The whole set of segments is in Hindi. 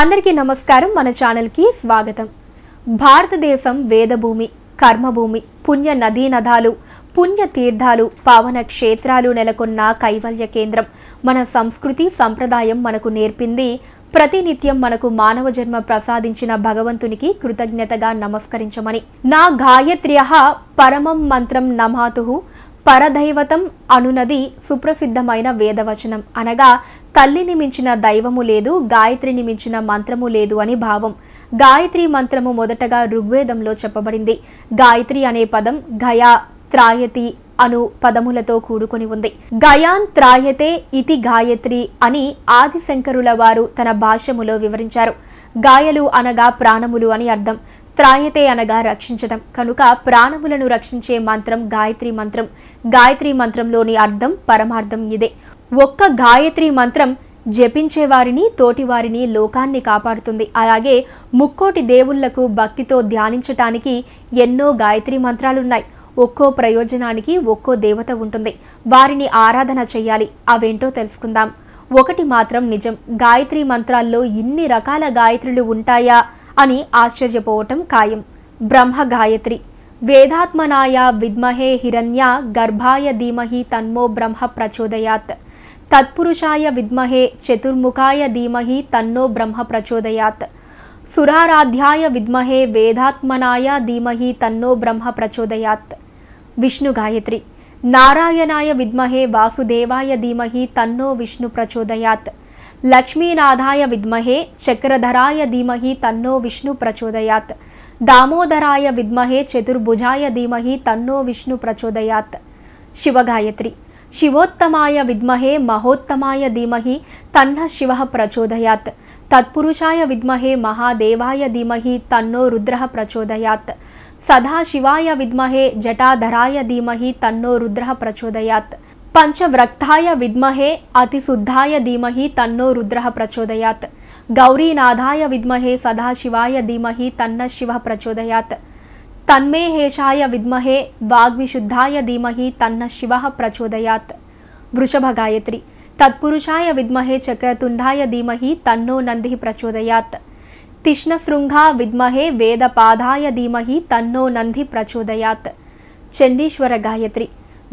అందరికీ నమస్కారం మన కి స్వాగతం భారతదేశం వేదభూమి కర్మభూమి పుణ్య నదీ నదాలు పుణ్య తీర్థాలు పావన క్షేత్రాలు నెలకొన్న కైవల్య కేంద్రం మన సంస్కృతి సంప్రదాయం మనకు నేర్పింది ప్రతినిత్యం మనకు మానవ జన్మ ప్రసాదించిన భగవంతునికి కృతజ్ఞతగా నమస్కరించమని నా గాయత్ర్య పరమం మంత్రం నమాతు పరదైవతం అనునది సుప్రసిద్ధమైన వేదవచనం అనగా తల్లిని మించిన దైవము లేదు గాయత్రిని మించిన మంత్రము లేదు అని భావం గాయత్రి మంత్రము మొదటగా ఋగ్వేదంలో చెప్పబడింది గాయత్రి అనే పదం గయా త్రాయతి అను పదములతో కూడుకొని ఉంది గయాన్ త్రాయతే ఇతి గాయత్రి అని ఆదిశంకరుల వారు తన భాష్యములో వివరించారు గాయలు అనగా ప్రాణములు అని అర్థం త్రాయతే అనగా రక్షించడం కనుక ప్రాణములను రక్షించే మంత్రం గాయత్రి మంత్రం గాయత్రి మంత్రంలోని అర్థం పరమార్థం ఇదే ఒక్క గాయత్రి మంత్రం జపించేవారిని తోటివారిని లోకాన్ని కాపాడుతుంది అలాగే ముక్కోటి దేవుళ్లకు భక్తితో ధ్యానించటానికి ఎన్నో గాయత్రి మంత్రాలున్నాయి ఒక్కో ప్రయోజనానికి ఒక్కో దేవత ఉంటుంది వారిని ఆరాధన చేయాలి అవేంటో తెలుసుకుందాం ఒకటి మాత్రం నిజం గాయత్రి మంత్రాల్లో ఇన్ని రకాల గాయత్రులు ఉంటాయా అని ఆశ్చర్యపోవటం ఖాయం బ్రహ్మ గాయత్రి వేదాత్మనాయ విద్మహే హిరణ్య గర్భాయ ధీమహి తన్మో బ్రహ్మ ప్రచోదయాత్ తత్పురుషాయ విద్మహే చతుర్ముఖాయ ధీమహి తన్నో బ్రహ్మ ప్రచోదయాత్ సురారాధ్యాయ విద్మహే వేదాత్మనాయ ధీమహి తన్నో బ్రహ్మ ప్రచోదయాత్ విష్ణు గాయత్రి నారాయణాయ విద్మహే వాసుదేవాయ ధీమహి తన్నో విష్ణు ప్రచోదయాత్ लक्ष्मीनाथाय विद्महे चक्रधराय धीमहि तन्नो विष्णुः प्रचोदयात् दामोदराय विद्महे चतुर्भुजाय धीमहि तन्नो विष्णुः प्रचोदयात् शिवगायत्री शिवोत्तमाय विद्महे महोत्तमाय धीमहि तन्नः शिवः प्रचोदयात् तत्पुरुषाय विद्महे महादेवाय धीमहि तन्नो रुद्रः प्रचोदयात् सदाशिवाय विद्महे जटाधराय धीमहि तन्नो रुद्रः प्रचोदयात् पंचव्रक्ताय विमहे अतिशुद्धाय धीमह तन्नो रुद्र प्रचोदयात गौरीनाथाय विमहे सदाशिवाय धीमह तन्न शिव प्रचोदयात तन्मे हेषा विमहे वाग्विशुद्धाय धीमह तन्न शिव प्रचोदयात वृषभ गायत्री तत्षा विमहे चक्रतुंडाय धीमह तन्नो नंदी प्रचोदयात तिष्णशृंगा विमहे वेदपाधाय धीमह तन्नो नंदी प्रचोदयात चंडीश्वर गायत्री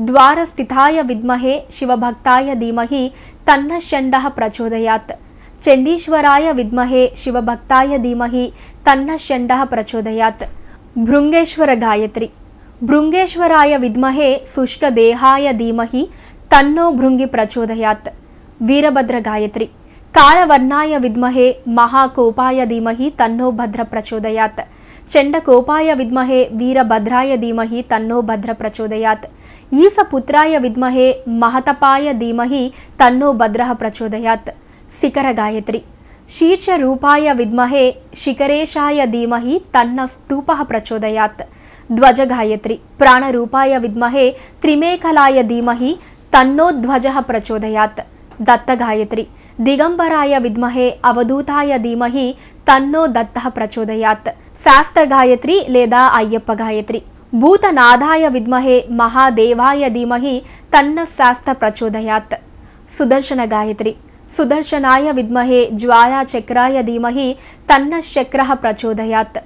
ದ್ವಾರಸ್ಥಿತಾಯ ವಿದ್ಮಹೆ ಶಿವಭಕ್ತಾಯ ಧೀಮಹಿ ತನ್ನ ಷಂಡ ಪ್ರಚೋದಯಾತ್ ಚಂಡೀಶ್ವರಾಯ ವಿದ್ಮಹೆ ಶಿವಭಕ್ತಾಯ ಧೀಮಹಿ ತನ್ನ ಷಂಡ ಪ್ರಚೋದಯಾತ್ ಭೃಂಗೇಶ್ವರ ಗಾಯತ್ರಿ ಭೃಂಗೇಶ್ವರಾಯ ವಿದ್ಮಹೆ ದೇಹಾಯ ಧೀಮಹಿ ತನ್ನೋ ಭೃಂಗಿ ಪ್ರಚೋದಯಾತ್ ವೀರಭದ್ರ ಗಾಯತ್ರಿ ಕಾಲವರ್ಣಾಯ ವಿದ್ಮಹೆ ಮಹಾಕೋಪಾಯ ಧೀಮಹಿ ತನ್ನೋ ಭದ್ರ ಪ್ರಚೋದಯಾತ್ चण्डकोपाय विद्महे वीरभद्राय धीमहि तन्नो भद्र प्रचोदयात् ईसपुत्राय विद्महे महतपाय धीमहि तन्नो भद्रः प्रचोदयात् शिखरगायत्री शीर्षरूपाय विद्महे शिखरेशाय धीमहि तन्न स्तूपः प्रचोदयात् ध्वजगायत्री प्राणरूपाय विद्महे त्रिमेखलाय धीमहि तन्नो ध्वजः प्रचोदयात् दत्तगायत्री दिगंबराय विद्महे अवधूताय धीमहि तन्नो दत्तः प्रचोदयात् శాస్త్ర గాయత్రి లేదా అయ్యప్ప గాయత్రి భూతనాథాయ విద్మహే మహాదేవాయ ధీమహి తన్న శాస్త్ర ప్రచోదయాత్ సుదర్శన గాయత్రి సుదర్శనాయ విద్మహే జ్వాయా చక్రాయ ధీమహి తన్న చక్ర ప్రచోదయాత్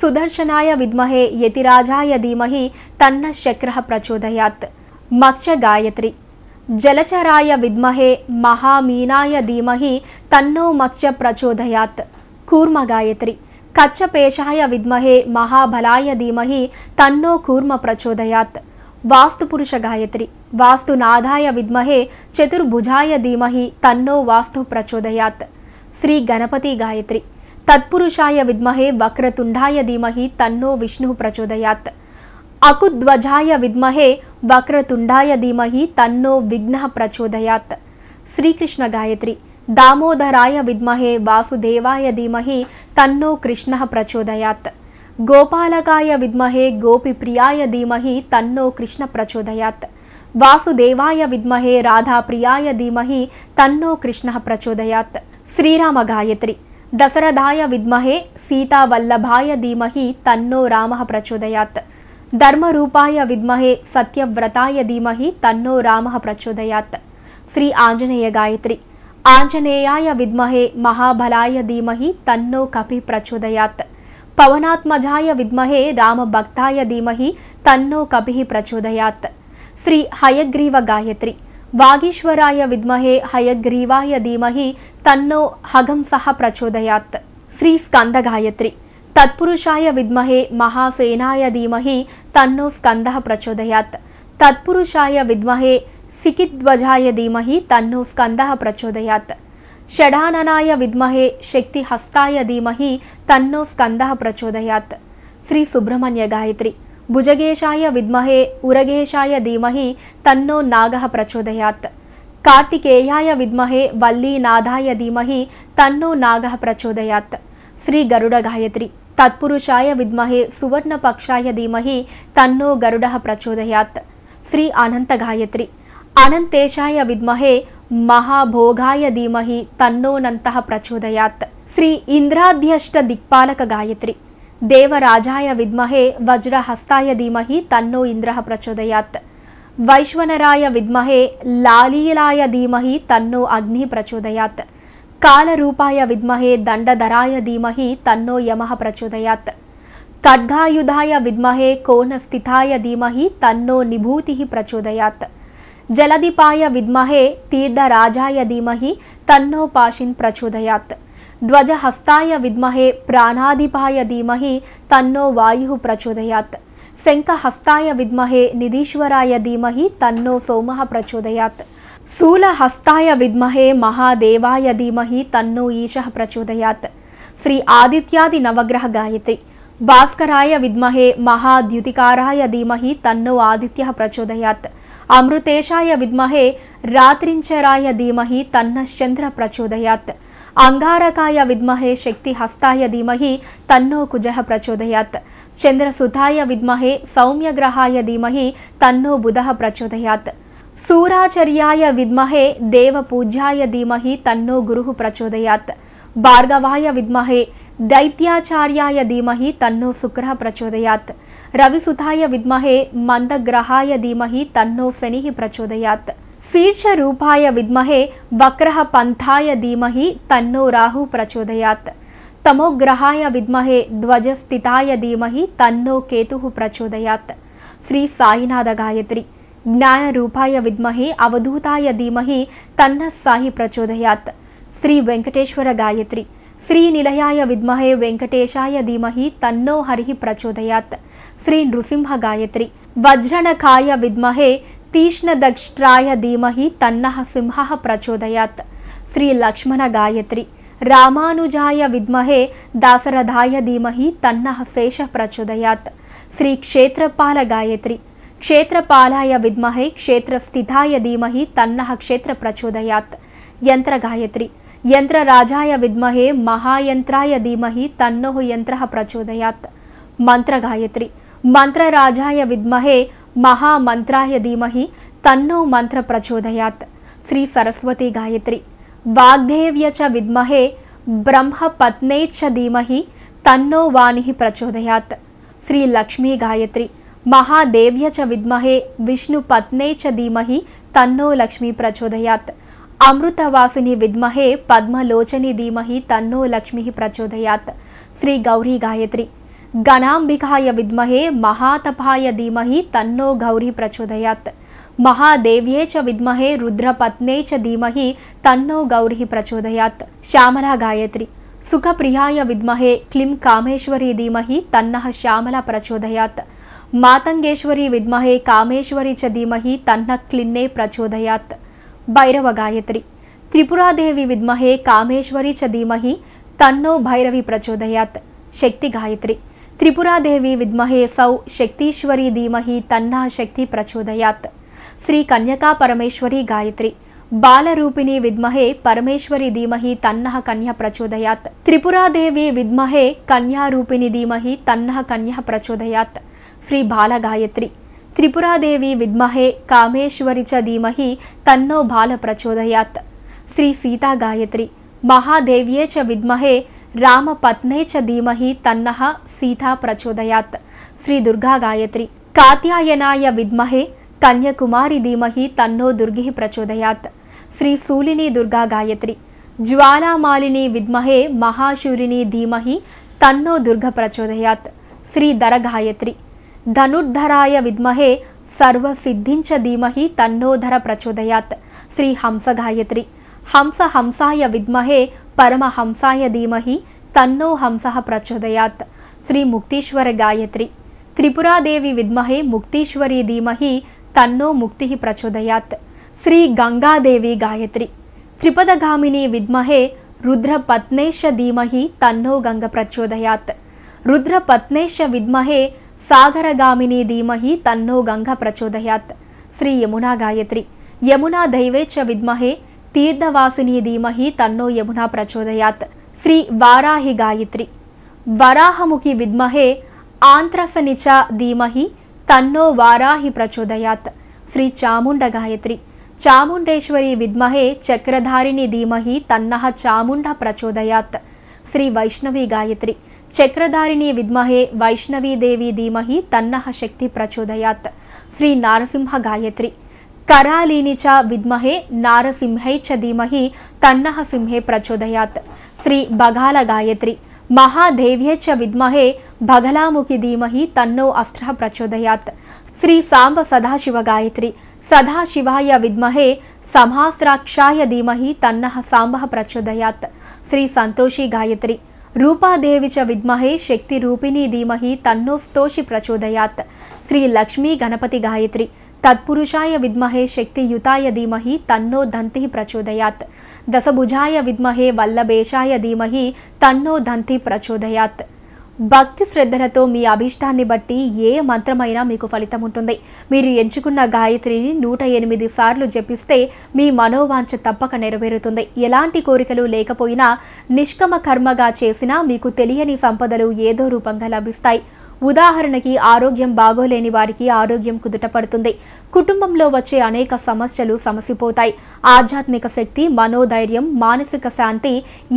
సుదర్శనాయ విద్మహే యతిరాజాయ ధీమహి తన్న చక్ర ప్రచోదయాత్ మత్స్య గాయత్రి జలచరాయ విద్మహే మహామీనాయ ధీమహి తన్నో మత్స్య ప్రచోదయాత్ కూర్మ గాయత్రి कच्छपेशाय विद्महे महाबलाय धीमहि तन्नो कूर्म प्रचोदयात् वास्तुपुरुष गायत्री वास्तुनाधाय विद्महे चतुर्भुजाय धीमहि तन्नो वास्तु प्रचोदयात् श्री गणपति गायत्री तत्पुरुषाय विद्महे वक्रतुंडाय धीमहि तन्नो विष्णु प्रचोदयात् अकुध्वजाय विमहे वक्रतुंडाय धीमहि तन्नो विघ्न प्रचोदयात् श्रीकृष्ण गायत्री दामोदराय विद्महे वासुदेवाय धीमहि तन्नो कृष्णः प्रचोदयात् गोपालकाय विद्महे प्रियाय धीमहि तन्नो कृष्णप्रचोदयात् वासुदेवाय विद्महे राधाप्रियाय धीमहि तन्नो कृष्णः प्रचोदयात् गायत्री दशरथाय विद्महे सीतावल्लभाय धीमहि तन्नो रामः प्रचोदयात् धर्मरूपाय विद्महे सत्यव्रताय धीमहि तन्नो रामः प्रचोदयात् श्री आंजनेय गायत्री ಆಂಜನೇಯಾಯ ವಿದ್ಮಹೆ ಮಹಾಬಲಾಯ ಧೀಮಹಿ ತನ್ನೋ ಕಪಿ ಪ್ರಚೋದಯಾತ್ ಪವನಾತ್ಮಜಾಯ ವಿದ್ಮಹೆ ರಾಮಭಕ್ತಾಯ ಧೀಮಹಿ ತನ್ನೋ ಕಪಿ ಪ್ರಚೋದಯಾತ್ ಶ್ರೀ ಹಯಗ್ರೀವ ಗಾಯತ್ರಿ ವಾಗೀಶ್ವರಾಯ ವಿದ್ಮಹೆ ಹಯಗ್ರೀವಾಯ ಧೀಮಹಿ ತನ್ನೋ ಹಗಂ ಸಹ ಪ್ರಚೋದಯಾತ್ ಶ್ರೀ ಸ್ಕಂದ ಗಾಯತ್ರಿ ತತ್ಪುರುಷಾಯ ವಿದ್ಮಹೆ ಮಹಾಸೇನಾಯ ಧೀಮಹಿ ತನ್ನೋ ಸ್ಕಂದ ಪ್ರಚೋದಯಾತ್ ತತ್ಪುರುಷಾಯ ವಿದ್ಮಹೆ ಸಿಕಿದ್ವಜಾಯ ಧೀಮಹಿ ತನ್ನೋ ಸ್ಕಂದ ಪ್ರಚೋದಯಾತ್ ಷಡಾನನಾಯ ವಿದ್ಮಹೆ ಶಕ್ತಿ ಹಸ್ತಾಯ ಧೀಮಹಿ ತನ್ನೋ ಸ್ಕಂದ ಪ್ರಚೋದಯಾತ್ ಶ್ರೀ ಸುಬ್ರಹ್ಮಣ್ಯ ಗಾಯತ್ರಿ ಭುಜಗೇಶಾಯ ವಿದ್ಮಹೆ ಉರಗೇಶಾಯ ಧೀಮಹಿ ತನ್ನೋ ನಾಗ ಪ್ರಚೋದಯಾತ್ ಕಾರ್ತಿಕೇಯಾಯ ವಿದ್ಮಹೆ ವಲ್ಲೀನಾದಾಯ ಧೀಮಹಿ ತನ್ನೋ ನಾಗ ಪ್ರಚೋದಯಾತ್ ಶ್ರೀ ಗರುಡ ಗಾಯತ್ರಿ ತತ್ಪುರುಷಾಯ ವಿದ್ಮಹೆ ಸುವರ್ಣಪಕ್ಷಾಯ ಧೀಮಹಿ ತನ್ನೋ ಗರುಡ ಪ್ರಚೋದಯಾತ್ ಶ್ರೀ ಅನಂತ ಗಾಯತ್ರಿ ಅನಂತೇಶಾಯ ವಿದ್ಮಹೆ ಮಹಾಭೋಗಾಯ ಧೀಮಹಿ ತನ್ನೋ ನಂತಹ ಪ್ರಚೋದಯಾತ್ ಶ್ರೀ ಇಂದ್ರಾಧ್ಯಷ್ಟ ದಿಕ್ಪಾಲಕ ಗಾಯತ್ರಿ ದೇವರಾಜಾಯ ವಿದ್ಮಹೆ ವಜ್ರಹಸ್ತಾಯ ಧೀಮಹಿ ತನ್ನೋ ಇಂದ್ರ ಪ್ರಚೋದಯಾತ್ ವೈಶ್ವನರಾಯ ವಿದ್ಮಹೆ ಲಾಲೀಲಾಯ ಧೀಮಹಿ ತನ್ನೋ ಅಗ್ನಿ ಪ್ರಚೋದಯಾತ್ ಕಾಲರೂಪಾಯ ವಿದ್ಮಹೆ ದಂಡಧರಾಯ ಧೀಮಹಿ ತನ್ನೋ ಯಮಃ ಪ್ರಚೋದಯಾತ್ ಖಡ್ಗಾಯುಧಾಯ ವಿದ್ಮಹೆ ಕೋನಸ್ಥಿತಾಯ ಧೀಮಹಿ ತನ್ನೋ ನಿಭೂತಿ ಪ್ರಚೋದಯಾತ್ ಜಲಧಿಪಾಯ ವಿದ್ಮಹೆ ತೀರ್ಥ ರಾಜಾಯ ಧೀಮಹಿ ತನ್ನೋ ಪಾಶಿನ್ ಪ್ರಚೋದಯಾತ್ ಧ್ವಜ ಹಸ್ತಾಯ ವಿದ್ಮಹೆ ಪ್ರಾಣಾಧಿಪಾಯ ಧೀಮಹಿ ತನ್ನೋ ವಾಯು ಪ್ರಚೋದಯಾತ್ ಶಂಖ ಹಸ್ತಾಯ ವಿದ್ಮಹೆ ನಿಧೀಶ್ವರಾಯ ಧೀಮಹಿ ತನ್ನೋ ಸೋಮಃ ಪ್ರಚೋದಯಾತ್ ಶೂಲ ಹಸ್ತಾಯ ವಿದ್ಮಹೆ ಮಹಾದೇವಾಯ ಧೀಮಹಿ ತನ್ನೋ ಈಶಃ ಪ್ರಚೋದಯಾತ್ ಶ್ರೀ ಆದಿತ್ಯಾದಿ ನವಗ್ರಹ ಗಾಯತ್ರಿ ಭಾಸ್ಕರಾಯ ವಿದ್ಮಹೆ ಮಹಾದ್ಯುತಿಕಾರಾಯ ಧೀಮಹಿ ತನ್ನೋ ಆದಿತ್ಯ ಪ್ರಚೋದಯಾತ್ अमृतेशाय विमहे रात्रिंचराय धीमह तन्नश्चन्द्र प्रचोदयात् अंगारकाय विद्महे शक्तिहस्ताय धीमहि तन्नो कुज प्रचोदयात् चंद्रसुताय विद्महे सौम्यग्रहाय धीमहि तन्नो बुध प्रचोदयात सूराचर्याय विद्महे देवपूज्याय धीमहि तन्नो गुरुः प्रचोदयात् भार्गवाय विमहे दैत्याचार्याय धीमहि तन्नो शुक्रः प्रचोदयात् रविसुताय विद्महे मन्दग्रहाय धीमहि तन्नो शनिः प्रचोदयात् शीर्षरूपाय विद्महे वक्रः पन्थाय धीमहि तन्नो राहुः प्रचोदयात् तमोग्रहाय विद्महे ध्वजस्थिताय धीमह तन्नो केतुः प्रचोदयात् श्री साईनाथ गायत्री ಜ್ಞಾನರೂಪಾಯ ವಿದ್ಮಹಿ ಅವಧೂತಾಯ ಧೀಮಹಿ ತನ್ನ ಸಾಹಿ ಪ್ರಚೋದಯಾತ್ ಶ್ರೀ ವೆಂಕಟೇಶ್ವರ ಗಾಯತ್ರಿ श्री निलयाय विमहे वेङ्कटेशाय धीमहि तन्नो हरिः प्रचोदयात श्री नृसिंहगायत्री वज्रणखाय विद्महे तीक्ष्णदक्ष्ट्राय धीमहि तन्नः सिंहः प्रचोदयात् गायत्री राजा विद्महे दासरथाय धीमहि तन्नः शेषः प्रचोदयात् श्रीक्षेत्रपालगायत्री क्षेत्रपालाय विद्महे क्षेत्रस्थिताय धीमहि तन्नः क्षेत्रप्रचोदयात् यन्त्रगायत्री यंत्र राजाय विद्महे महायंत्राय धीमहि तन्नो यंत्र प्रचोदयात् मंत्र गायत्री मंत्र राजाय विद्महे महामंत्राय धीमहि तन्नो मंत्र प्रचोदयात् श्री सरस्वती गायत्री वाग्देव्य च विद्महे पत्ने च धीमहि तन्नो वाणी प्रचोदयात् श्री लक्ष्मी गायत्री महादेव्य च विद्महे विष्णुपत्ने च धीमहि तन्नो लक्ष्मी प्रचोदयात् అమృతవాసిని విద్మహే పద్మలోచని ధీమహి తన్నో లక్ష్మి ప్రచోదయాత్ శ్రీ గౌరీ గాయత్రి గణాంబికాయ విద్మహే మహాతపాయ ధీమహి తన్నో గౌరీ ప్రచోదయాత్ మహాదేవ్యే చ విద్మహే రుద్రపత్నే చ ధీమహి తన్నో గౌరీ ప్రచోదయాత్ శ్యామలా గాయత్రి సుఖప్రియాయ విద్మహే క్లిం కామేశ్వరీ ధీమహి తన్నః శ్యామల ప్రచోదయాత్ మాతంగేశ్వరీ విద్మహే కామేశ్వరీ చ ధీమహి తన్న క్లిన్నే ప్రచోదయాత్ भैरव गायत्री त्रिपुरादेवी विद्महे कामेश्वरी च धीमहि तन्नो भैरवी प्रचोदयात शक्ति गायत्री त्रिपुरा त्रिपुरादेवी विद्महे सौ शक्तीश्वरी धीमहि तन्ना शक्ति प्रचोदयात श्री कन्या परमेश्वरी गायत्री बाल रूपिणी विद्महे परमेश्वरी धीमहि तन्ना कन्या प्रचोदयात त्रिपुरादेवी विद्महे कन्या रूपिणी धीमहि तन्ना कन्या प्रचोदयात श्री बाल गायत्री त्रिपुरादेवी विमहे कामेश्वरी च धीमह तन्नो बाल प्रचोदयात श्री सीता गायत्री महादेव्ये च विमहे राम पत्ने च धीमह तन्न सीता प्रचोदयात श्री दुर्गा गायत्री कात्यायनाय विमहे कन्याकुमारी धीमह तन्नो दुर्गि प्रचोदयात श्री सूलिनी दुर्गा गायत्री ज्वालामालिनी विमहे महाशूरिनी धीमह तन्नो दुर्ग प्रचोदयात श्री दर गायत्री धनुर्धराय विद्महे सर्वसिद्धिञ्च धीमहि तन्नोधर प्रचोदयात् श्री हंसगायत्री हंस हंसाय विद्महे परमहंसाय धीमहि तन्नो हंस प्रचोदयात् श्री मुक्तीश्वर गायत्री त्रिपुरादेवी विमहे मुक्तीश्वरी धीमहि तन्नो मुक्ति प्रचोदयात श्री गङ्गादेवी गायत्री त्रिपदगामिनी विमहे रुद्रपत्नेश धीमहि तन्नो गङ्गप्रचोदयात् रुद्रपत्नेश विद्महे సాగరగామిని ధీమహి తన్నో గంగ ప్రచోదయాత్ శ్రీ యమునా గాయత్రి యమునా దైవేచ్ఛ విద్మహే తీర్థవాసిని ధీమహి తన్నో యమునా ప్రచోదయాత్ శ్రీ వారాహి గాయత్రి వరాహముఖి విద్మహే ఆంత్రసనిచ ధీమహి తన్నో వారాహి ప్రచోదయాత్ శ్రీ చాముండ గాయత్రి చాముండేశ్వరి విద్మహే చక్రధారిణి ధీమహి తన్నహ చాముండ ప్రచోదయాత్ శ్రీ వైష్ణవి గాయత్రి चक्रधारिणी विद्महे वैष्णवीदेवी धीमह तन्नह शक्ति प्रचोदयात श्री नारसिंह गायत्री करालीनी च विमहे नारसिंह च धीमह तन्नह सिंह प्रचोदयात श्री बघाल गायत्री महादेव्य च विमहे बघलामुखी धीमह तन्नो अस्त्र प्रचोदयात श्री सांब सदाशिव गायत्री सदाशिवाय विमहे समास्राक्षा धीमह तन्नह सांब प्रचोदयात श्री संतोषी गायत्री रूपादेवी च विमहे शक्तिरूपिणी धीमहि तन्नो स्तोषि प्रचोदयात् श्री लक्ष्मी गणपति गायत्री तत्पुरुषाय विद्महे शक्तियुताय धीमहि तन्नो दन्तिः प्रचोदयात् दशभुजाय विद्महे वल्लभेशाय धीमहि तन्नो दन्तिः प्रचोदयात् భక్తి శ్రద్ధలతో మీ అభిష్టాన్ని బట్టి ఏ మంత్రమైనా మీకు ఫలితం ఉంటుంది మీరు ఎంచుకున్న గాయత్రిని నూట ఎనిమిది సార్లు జపిస్తే మీ మనోవాంఛ తప్పక నెరవేరుతుంది ఎలాంటి కోరికలు లేకపోయినా నిష్కమ కర్మగా చేసినా మీకు తెలియని సంపదలు ఏదో రూపంగా లభిస్తాయి ఉదాహరణకి ఆరోగ్యం బాగోలేని వారికి ఆరోగ్యం కుదుటపడుతుంది కుటుంబంలో వచ్చే అనేక సమస్యలు సమసిపోతాయి ఆధ్యాత్మిక శక్తి మనోధైర్యం మానసిక శాంతి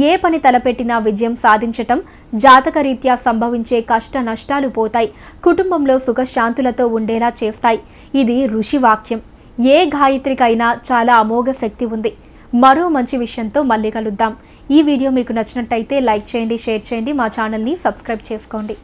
ఏ పని తలపెట్టినా విజయం సాధించటం జాతకరీత్యా సంభవించే కష్ట నష్టాలు పోతాయి కుటుంబంలో సుఖశాంతులతో ఉండేలా చేస్తాయి ఇది ఋషివాక్యం ఏ గాయత్రికైనా చాలా అమోఘ శక్తి ఉంది మరో మంచి విషయంతో మళ్ళీ కలుద్దాం ఈ వీడియో మీకు నచ్చినట్టయితే లైక్ చేయండి షేర్ చేయండి మా ఛానల్ని సబ్స్క్రైబ్ చేసుకోండి